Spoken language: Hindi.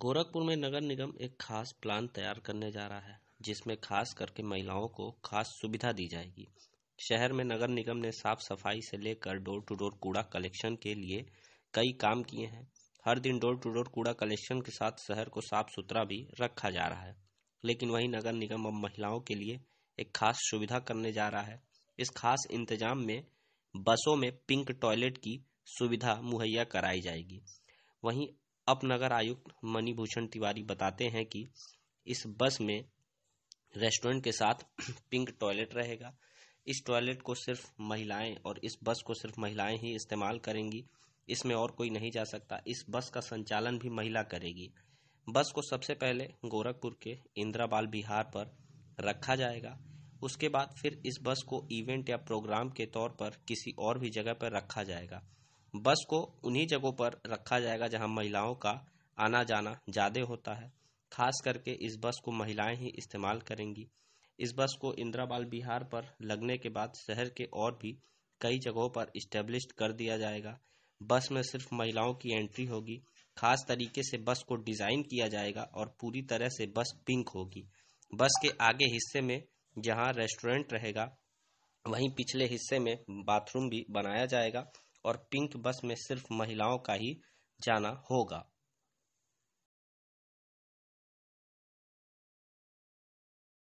गोरखपुर में नगर निगम एक खास प्लान तैयार करने जा रहा है जिसमें खास करके महिलाओं को खास सुविधा दी जाएगी शहर में नगर निगम ने साफ सफाई से लेकर डोर टू डोर कूड़ा कलेक्शन के लिए कई काम किए हैं हर दिन डोर टू डोर कूड़ा कलेक्शन के साथ शहर को साफ सुथरा भी रखा जा रहा है लेकिन वहीं नगर निगम अब महिलाओं के लिए एक खास सुविधा करने जा रहा है इस खास इंतजाम में बसों में पिंक टॉयलेट की सुविधा मुहैया कराई जाएगी वहीं अपनगर आयुक्त मणिभूषण तिवारी बताते हैं कि इस बस में रेस्टोरेंट के साथ पिंक टॉयलेट रहेगा इस टॉयलेट को सिर्फ महिलाएं और इस बस को सिर्फ महिलाएं ही इस्तेमाल करेंगी इसमें और कोई नहीं जा सकता इस बस का संचालन भी महिला करेगी बस को सबसे पहले गोरखपुर के इंदिरा बाल बिहार पर रखा जाएगा उसके बाद फिर इस बस को इवेंट या प्रोग्राम के तौर पर किसी और भी जगह पर रखा जाएगा बस को उन्हीं जगहों पर रखा जाएगा जहां महिलाओं का आना जाना ज़्यादा होता है खास करके इस बस को महिलाएं ही इस्तेमाल करेंगी इस बस को इंदिराबाल बिहार पर लगने के बाद शहर के और भी कई जगहों पर इस्टेब्लिश कर दिया जाएगा बस में सिर्फ महिलाओं की एंट्री होगी खास तरीके से बस को डिज़ाइन किया जाएगा और पूरी तरह से बस पिंक होगी बस के आगे हिस्से में जहां रेस्टोरेंट रहेगा वहीं पिछले हिस्से में बाथरूम भी बनाया जाएगा और पिंक बस में सिर्फ महिलाओं का ही जाना होगा